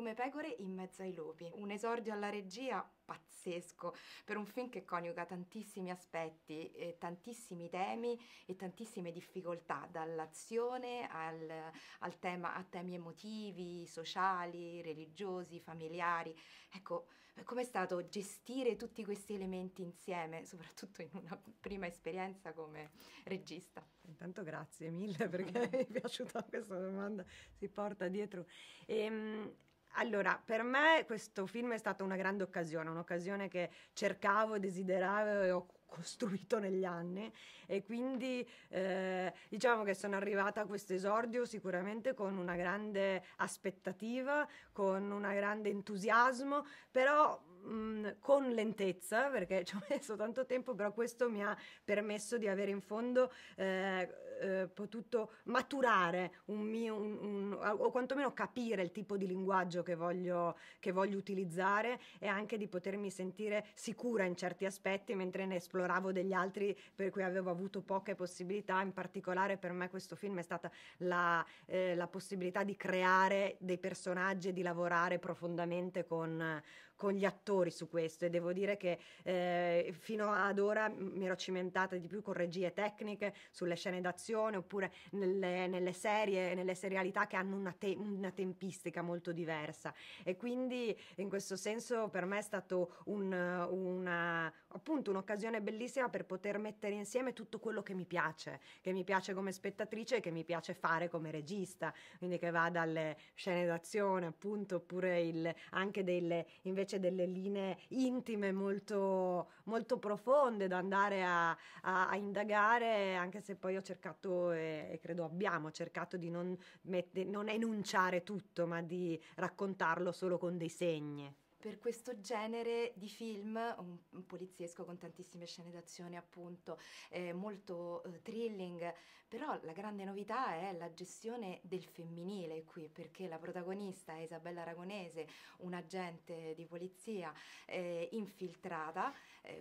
come pecore in mezzo ai lupi. Un esordio alla regia pazzesco per un film che coniuga tantissimi aspetti, eh, tantissimi temi e tantissime difficoltà, dall'azione al, al tema, a temi emotivi, sociali, religiosi, familiari. Ecco, com'è stato gestire tutti questi elementi insieme, soprattutto in una prima esperienza come regista? Intanto grazie mille perché mi è piaciuta questa domanda, si porta dietro. E, ehm, allora, per me questo film è stata una grande occasione, un'occasione che cercavo, desideravo e ho costruito negli anni e quindi eh, diciamo che sono arrivata a questo esordio sicuramente con una grande aspettativa, con un grande entusiasmo, però mh, mm, con lentezza perché ci ho messo tanto tempo, però questo mi ha permesso di avere in fondo... Eh, eh, potuto maturare un mio, un, un, o quantomeno capire il tipo di linguaggio che voglio, che voglio utilizzare e anche di potermi sentire sicura in certi aspetti mentre ne esploravo degli altri per cui avevo avuto poche possibilità. In particolare per me questo film è stata la, eh, la possibilità di creare dei personaggi e di lavorare profondamente con, con gli attori su questo e devo dire che eh, fino ad ora mi ero cimentata di più con regie tecniche sulle scene d'azione produzione oppure nelle, nelle serie, nelle serialità che hanno una, te, una, tempistica molto diversa e quindi in questo senso per me è stato un, una, appunto un'occasione bellissima per poter mettere insieme tutto quello che mi piace, che mi piace come spettatrice e che mi piace fare come regista, quindi che va dalle scene d'azione appunto oppure il, anche delle, invece delle linee intime molto, molto profonde da andare a, a, a indagare anche se poi ho cercato cercato e, e credo abbiamo cercato di non, mette, non enunciare tutto, ma di raccontarlo solo con dei segni per questo genere di film, un, un poliziesco con tantissime scene d'azione appunto, eh, molto eh, thrilling, però la grande novità è la gestione del femminile qui, perché la protagonista è Isabella Aragonese, un agente di polizia eh, infiltrata,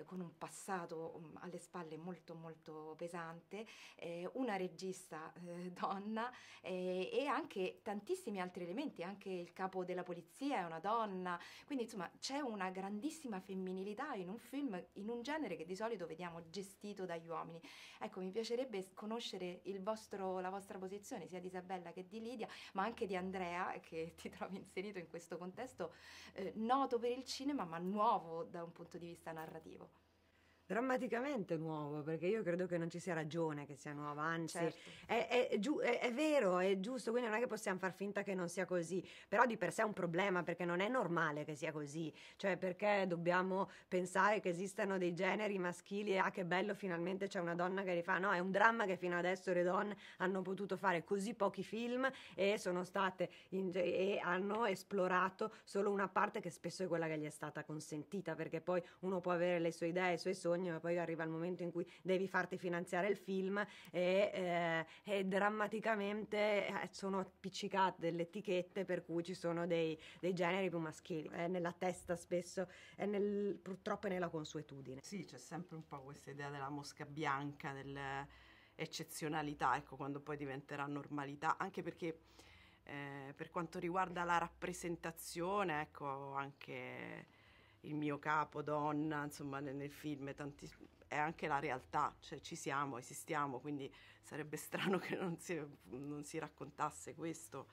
con un passato um, alle spalle molto molto pesante, una regista eh, donna e anche tantissimi altri elementi, anche il capo della polizia è una donna, quindi insomma c'è una grandissima femminilità in un film, in un genere che di solito vediamo gestito dagli uomini. Ecco, mi piacerebbe conoscere vostro, la vostra posizione sia di Isabella che di Lidia, ma anche di Andrea che ti trovi inserito in questo contesto eh, noto per il cinema ma nuovo da un punto di vista narrativo drammaticamente nuovo, perché io credo che non ci sia ragione che sia nuova, anzi certo. è, è, è, giu- è, vero, è giusto, quindi non è che possiamo far finta che non sia così, però di per sé è un problema perché non è normale che sia così, cioè perché dobbiamo pensare che esistano dei generi maschili e ah che bello finalmente c'è una donna che li fa, no, è un dramma che fino adesso le donne hanno potuto fare così pochi film e sono state in, e hanno esplorato solo una parte che spesso è quella che gli è stata consentita, perché poi uno può avere le sue idee, i suoi sogni, sogno, ma poi arriva il momento in cui devi farti finanziare il film e, eh, e drammaticamente eh, sono appiccicate delle etichette per cui ci sono dei, dei generi più maschili. È nella testa spesso, è nel, purtroppo è nella consuetudine. Sì, c'è sempre un po' questa idea della mosca bianca, dell'eccezionalità, ecco, quando poi diventerà normalità, anche perché... Eh, per quanto riguarda la rappresentazione, ecco, anche il mio capo donna, insomma nel, nel film tanti, è anche la realtà, cioè ci siamo, esistiamo, quindi sarebbe strano che non si, non si raccontasse questo.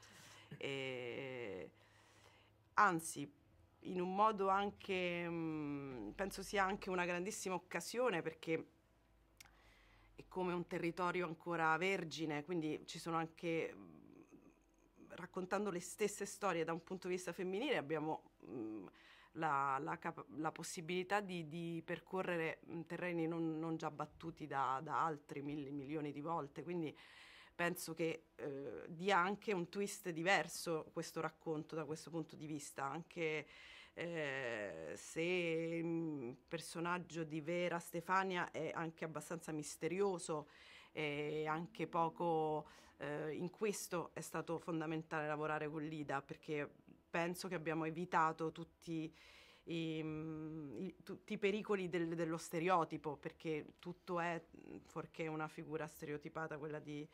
E, anzi, in un modo anche, mh, mm, penso sia anche una grandissima occasione perché è come un territorio ancora vergine, quindi ci sono anche mh, mm, raccontando le stesse storie da un punto di vista femminile abbiamo mh, mm, la, la, la possibilità di, di, percorrere terreni non, non già battuti da, da altri mille, milioni di volte. Quindi penso che eh, dia anche un twist diverso questo racconto da questo punto di vista, anche eh, se il personaggio di Vera Stefania è anche abbastanza misterioso e anche poco eh, in questo è stato fondamentale lavorare con Lida perché penso che abbiamo evitato tutti mm, i, tutti i pericoli del, dello stereotipo, perché tutto è mm, fuorché una figura stereotipata, quella di,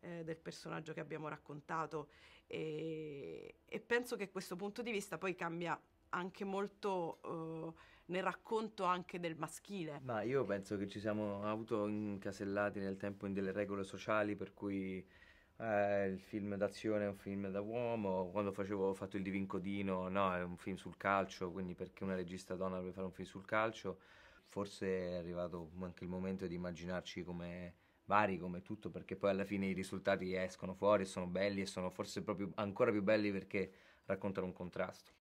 eh, del personaggio che abbiamo raccontato. E, e, penso che questo punto di vista poi cambia anche molto eh, nel racconto anche del maschile. Ma io penso che ci siamo avuto incasellati nel tempo in delle regole sociali per cui eh, il film d'azione è un film da uomo, quando facevo, ho fatto il Divincodino, no, è un film sul calcio, quindi perché una regista donna deve fare un film sul calcio? Forse è arrivato anche il momento di immaginarci come vari, come tutto, perché poi alla fine i risultati escono fuori, sono belli e sono forse proprio ancora più belli perché raccontano un contrasto.